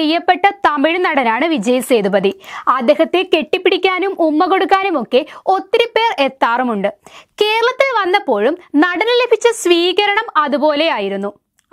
പ്രിയപ്പെട്ട തമിഴ് നടനാണ് വിജയ് സേതുപതി അദ്ദേഹത്തെ കെട്ടിപ്പിടിക്കാനും ഉമ്മ കൊടുക്കാനും ഒക്കെ ഒത്തിരി പേർ എത്താറുമുണ്ട് കേരളത്തിൽ വന്നപ്പോഴും നടന് ലഭിച്ച സ്വീകരണം അതുപോലെയായിരുന്നു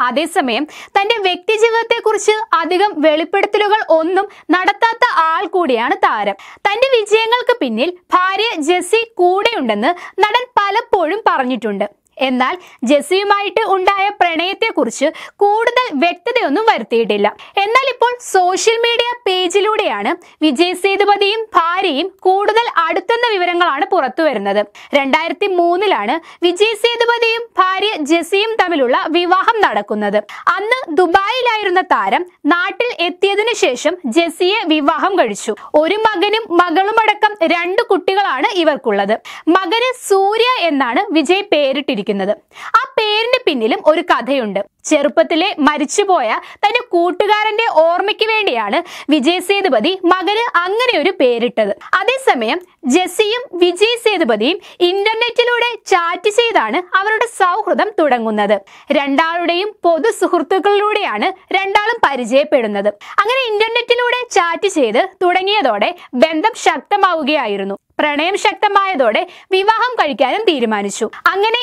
അതേസമയം തന്റെ വ്യക്തിജീവിതത്തെക്കുറിച്ച് അധികം വെളിപ്പെടുത്തലുകൾ ഒന്നും നടത്താത്ത ആൾ കൂടിയാണ് താരം തന്റെ വിജയങ്ങൾക്ക് പിന്നിൽ ഭാര്യ ജെസ്സി കൂടെയുണ്ടെന്ന് നടൻ പലപ്പോഴും പറഞ്ഞിട്ടുണ്ട് എന്നാൽ ജെസ്സിയുമായിട്ട് ഉണ്ടായ പ്രണയത്തെക്കുറിച്ച് കൂടുതൽ വ്യക്തതയൊന്നും വരുത്തിയിട്ടില്ല എന്നാൽ ഇപ്പോൾ സോഷ്യൽ മീഡിയ പേജിലൂടെയാണ് വിജയ് സേതുപതിയും ഭാര്യയും കൂടുതൽ അടുത്തെന്ന വിവരങ്ങളാണ് പുറത്തു വരുന്നത് രണ്ടായിരത്തി മൂന്നിലാണ് വിജയ് സേതുപതിയും ഭാര്യ ജെസ്സിയും തമ്മിലുള്ള വിവാഹം നടക്കുന്നത് അന്ന് ദുബായിലായിരുന്ന താരം നാട്ടിൽ എത്തിയതിനു ശേഷം ജെസ്സിയെ വിവാഹം കഴിച്ചു ഒരു മകനും മകളുമടക്കം രണ്ട് കുട്ടികളാണ് ഇവർക്കുള്ളത് മകന് സൂര്യ എന്നാണ് വിജയ് പേരിട്ടിരിക്കുന്നത് ഉപയോഗിക്കുന്നത് ആ പേരിന്റെ പിന്നിലും ഒരു കഥയുണ്ട് ചെറുപ്പത്തിലെ മരിച്ചുപോയ തന്റെ കൂട്ടുകാരന്റെ ഓർമ്മയ്ക്ക് വേണ്ടിയാണ് വിജയ് സേതുപതി മകന് അങ്ങനെ ഒരു പേരിട്ടത് അതേസമയം ജെസ്സിയും വിജയ് സേതുപതിയും ഇന്റർനെറ്റിലൂടെ ചാറ്റ് ചെയ്താണ് അവരുടെ സൗഹൃദം തുടങ്ങുന്നത് രണ്ടാളുടെയും പൊതു സുഹൃത്തുക്കളിലൂടെയാണ് രണ്ടാളും പരിചയപ്പെടുന്നത് അങ്ങനെ ഇന്റർനെറ്റിലൂടെ ചാറ്റ് ചെയ്ത് തുടങ്ങിയതോടെ ബന്ധം ശക്തമാവുകയായിരുന്നു പ്രണയം ശക്തമായതോടെ വിവാഹം കഴിക്കാനും തീരുമാനിച്ചു അങ്ങനെ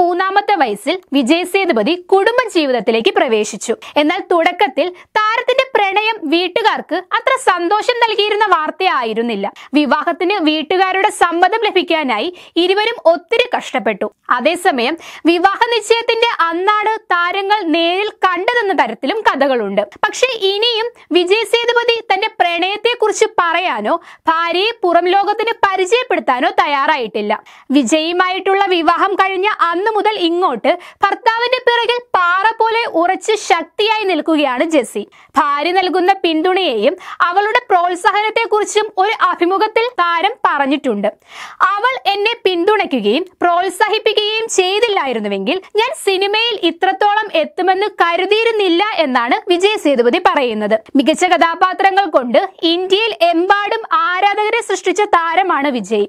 മൂന്നാമത്തെ വയസ്സിൽ വിജയ് സേതുപതി കുടുംബ ജീവിതത്തിലേക്ക് പ്രവേശിച്ചു എന്നാൽ തുടക്കത്തിൽ താരത്തിന്റെ പ്രണയം വീട്ടുകാർക്ക് അത്ര സന്തോഷം നൽകിയിരുന്ന വാർത്തയായിരുന്നില്ല വിവാഹത്തിന് വീട്ടുകാരുടെ സമ്മതം ലഭിക്കാനായി ഇരുവരും ഒത്തിരി കഷ്ടപ്പെട്ടു അതേസമയം വിവാഹ നിശ്ചയത്തിന്റെ അന്നാണ് താരങ്ങൾ നേരിൽ കണ്ടതെന്ന തരത്തിലും കഥകളുണ്ട് പക്ഷേ ഇനിയും വിജയ് സേതു പറയാനോ ഭാര്യയെ പുറം ലോകത്തിന് പരിചയപ്പെടുത്താനോ തയ്യാറായിട്ടില്ല വിജയുമായിട്ടുള്ള വിവാഹം കഴിഞ്ഞ അന്നു മുതൽ ഇങ്ങോട്ട് ഭർത്താവിന്റെ പിറകിൽ പാറ പോലെ ഉറച്ച് ശക്തിയായി നിൽക്കുകയാണ് ജെസ്സി ഭാര്യ നൽകുന്ന പിന്തുണയെയും അവളുടെ പ്രോത്സാഹനത്തെക്കുറിച്ചും ഒരു അഭിമുഖത്തിൽ താരം പറഞ്ഞിട്ടുണ്ട് അവൾ എന്നെ പിന്തുണയ്ക്കുകയും പ്രോത്സാഹിപ്പിക്കുകയും ചെയ്തില്ലായിരുന്നുവെങ്കിൽ ഞാൻ സിനിമയിൽ ഇത്രത്തോളം എത്തുമെന്ന് കരുതിയിരുന്നില്ല എന്നാണ് വിജയ് സേതുപതി പറയുന്നത് മികച്ച കഥാപാത്രങ്ങൾ കൊണ്ട് ഇന്ത്യയിൽ എമ്പാടും ഒരുപാടും ആരാധകരെ സൃഷ്ടിച്ച താരമാണ് വിജയ്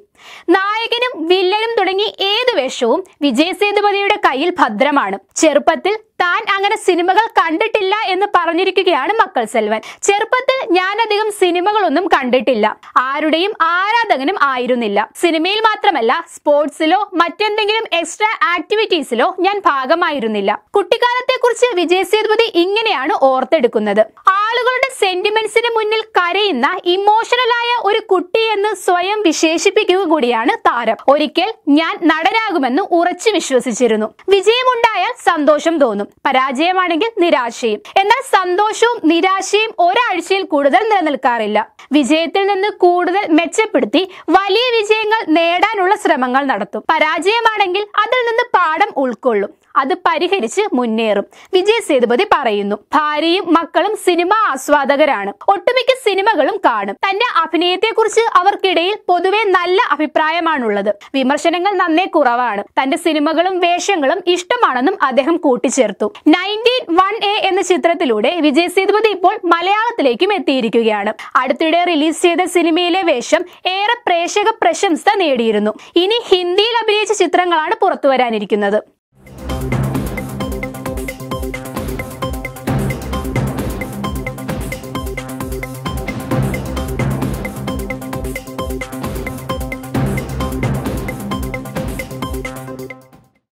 നായകനും വില്ലനും തുടങ്ങി ഏത് വേഷവും വിജയ് സേതുപതിയുടെ കയ്യിൽ ഭദ്രമാണ് ചെറുപ്പത്തിൽ താൻ അങ്ങനെ സിനിമകൾ കണ്ടിട്ടില്ല എന്ന് പറഞ്ഞിരിക്കുകയാണ് മക്കൾ സെൽവൻ ചെറുപ്പത്തിൽ ഞാൻ സിനിമകളൊന്നും കണ്ടിട്ടില്ല ആരുടെയും ആരാധകനും ആയിരുന്നില്ല സിനിമയിൽ മാത്രമല്ല സ്പോർട്സിലോ മറ്റെന്തെങ്കിലും എക്സ്ട്രാ ആക്ടിവിറ്റീസിലോ ഞാൻ ഭാഗമായിരുന്നില്ല കുട്ടിക്കാലത്തെ കുറിച്ച് വിജയ് സേതുപതി ഇങ്ങനെയാണ് ഓർത്തെടുക്കുന്നത് ആളുകളുടെ സെന്റിമെന്റ്സിന് മുന്നിൽ കരയുന്ന ഇമോഷണലായ ഒരു കുട്ടി എന്ന് സ്വയം വിശേഷിപ്പിക്കുക കൂടിയാണ് താരം ഒരിക്കൽ ഞാൻ നടനാകുമെന്ന് ഉറച്ചു വിശ്വസിച്ചിരുന്നു വിജയമുണ്ടായാൽ സന്തോഷം തോന്നും പരാജയമാണെങ്കിൽ നിരാശയും എന്നാൽ സന്തോഷവും നിരാശയും ഒരാഴ്ചയിൽ കൂടുതൽ നിലനിൽക്കാൻ നടക്കാറില്ല വിജയത്തിൽ നിന്ന് കൂടുതൽ മെച്ചപ്പെടുത്തി വലിയ വിജയങ്ങൾ നേടാനുള്ള ശ്രമങ്ങൾ നടത്തും പരാജയമാണെങ്കിൽ അതിൽ നിന്ന് പാഠം പാഠം ഉൾക്കൊള്ളും അത് പരിഹരിച്ച് മുന്നേറും വിജയ് സേതുപതി പറയുന്നു ഭാര്യയും മക്കളും സിനിമ ആസ്വാദകരാണ് ഒട്ടുമിക്ക സിനിമകളും കാണും തന്റെ അഭിനയത്തെക്കുറിച്ച് അവർക്കിടയിൽ പൊതുവെ നല്ല അഭിപ്രായമാണുള്ളത് വിമർശനങ്ങൾ നന്നേ കുറവാണ് തന്റെ സിനിമകളും വേഷങ്ങളും ഇഷ്ടമാണെന്നും അദ്ദേഹം കൂട്ടിച്ചേർത്തു നയൻറ്റീൻ വൺ എ എന്ന ചിത്രത്തിലൂടെ വിജയ് സേതുപതി ഇപ്പോൾ മലയാളത്തിലേക്കും എത്തിയിരിക്കുകയാണ് അടുത്തിടെ റിലീസ് ചെയ്ത സിനിമയിലെ വേഷം ഏറെ പ്രേക്ഷക പ്രശംസ നേടിയിരുന്നു ഇനി ഹിന്ദിയിൽ അഭിനയിച്ച ചിത്രങ്ങളാണ് വരാനിരിക്കുന്നത്